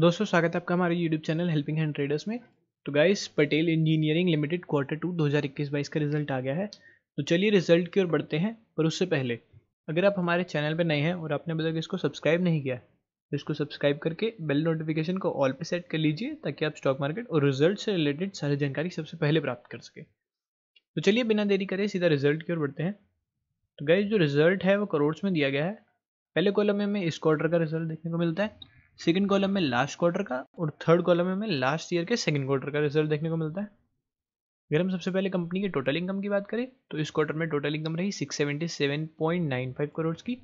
दोस्तों स्वागत है आपका हमारे YouTube channel helping hand traders में तो guys Patel engineering limited quarter two 2021-22 का रिजल्ट आ गया है तो चलिए रिजल्ट की ओर बढ़ते हैं पर उससे पहले अगर आप हमारे चैनल पर नए हैं और आपने अभी तक इसको सब्सक्राइब नहीं किया तो इसको सब्सक्राइब करके बेल नोटिफिकेशन को ऑल पर सेट कर लीजिए ताकि आप स्टॉक मार्केट और रिजल्ट से रिलेटेड सारी जानकारी सबसे पहले प्राप्त कर सकें तो चलिए बिना देरी करें सीधा रिजल्ट की ओर बढ़ते हैं तो गाइज जो रिजल्ट है वो करोड़ में दिया गया है पहले कॉलम में हमें इस क्वार्टर का रिजल्ट देखने को मिलता है सेकेंड कॉलम में लास्ट क्वार्टर का और थर्ड कॉलम में हमें लास्ट ईयर के सेकेंड क्वार्टर का रिजल्ट देखने को मिलता है अगर हम सबसे पहले कंपनी के टोटल इनकम की बात करें तो इस क्वार्टर में टोटल इनकम रही 677.95 करोड़ की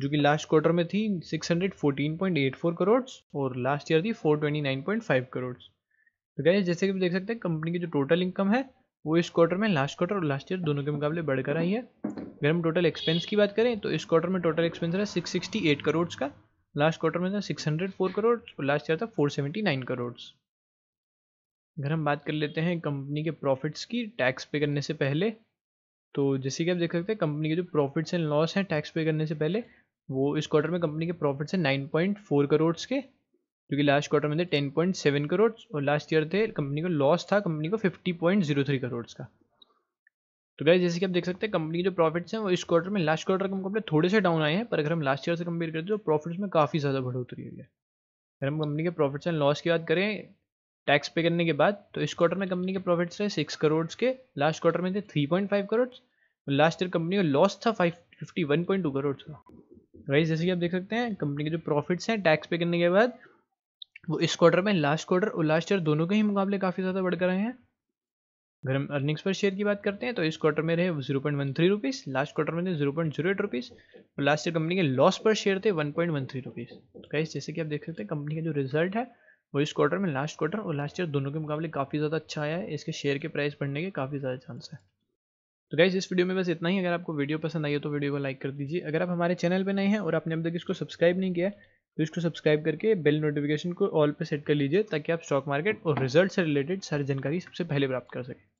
जो कि लास्ट क्वार्टर में थी 614.84 करोड़ और लास्ट ईयर थी 429.5 करोड़ तो क्या जैसे कि आप देख सकते हैं कंपनी की जो टोटल इनकम है वो इस क्वार्टर में लास्ट क्वार्टर और लास्ट ईयर दोनों के मुकाबले बढ़कर आई है अगर हम टोटल एक्सपेंस की बात करें तो इस क्वार्टर में टोटल एक्सपेंस रहा सिक्स सिक्सटी एट करोड़ का लास्ट क्वार्टर में था 604 करोड़ और लास्ट ईयर था 479 करोड़ अगर हम बात कर लेते हैं कंपनी के प्रॉफिट्स की टैक्स पे करने से पहले तो जैसे कि आप देख सकते हैं कंपनी के जो प्रॉफिट्स एंड लॉस हैं टैक्स पे करने से पहले वो इस क्वार्टर में कंपनी के प्रॉफिट्स हैं फोर करोड़ के जो कि लास्ट क्वार्टर में थे सेवन करोड़ और लास्ट ईयर थे कंपनी का लॉस था कंपनी को थ्री करोड़ का तो गाइज जैसे कि आप देख सकते हैं कंपनी के जो प्रॉफिट्स हैं वो इस क्वार्टर में लास्ट क्वार्टर के मुकाबले थोड़े से डाउन आए हैं पर अगर हम लास्ट ईयर से कंपेयर करें तो प्रॉफिट्स में काफ़ी ज़्यादा बढ़ोतरी हुई है अगर हम कंपनी के प्रॉफिट्स एंड लॉस की बात करें टैक्स पे करने के बाद तो इस क्वार्टर में कंपनी के प्रॉफिट्स रहे सिक्स करोड़ के लास्ट क्वार्टर में थे three point five crore last year company का लॉस था five fifty one point two crore का गाइज जैसे कि आप देख सकते हैं कंपनी के जो प्रॉफिट्स हैं टैक्स पे करने के बाद वो इस क्वार्टर में लास्ट क्वार्टर और लास्ट ईयर दोनों के ही मुकाबले काफ़ी ज़्यादा बढ़कर आए हैं अगर हम अर्निंग्स पर शेयर की बात करते हैं तो इस क्वार्टर में रहे zero point one three rupees last quarter में थे zero point zero eight rupees और लास्ट ईयर कंपनी के लॉस पर शेयर थे one point one three rupees तो कैसे जैसे कि आप देख सकते हैं कंपनी का जो रिजल्ट है वो इस क्वार्टर में लास्ट क्वार्टर और लास्ट ईयर दोनों के मुकाबले काफ़ी ज़्यादा अच्छा आया है इसके शेयर के प्राइस बढ़ने के काफ़ी ज़्यादा चांस है तो गाइज इस वीडियो में बस इतना ही अगर आपको वीडियो पसंद आई हो तो वीडियो को लाइक कर दीजिए अगर आप हमारे चैनल पर नए हैं और आपने अब तक इसको सब्सक्राइब नहीं किया तो इसको सब्सक्राइब करके बेल नोटिफिकेशन को ऑल पे सेट कर लीजिए ताकि आप स्टॉक मार्केट और रिजल्ट से रिलेटेड सारी जानकारी सबसे पहले प्राप्त कर सकें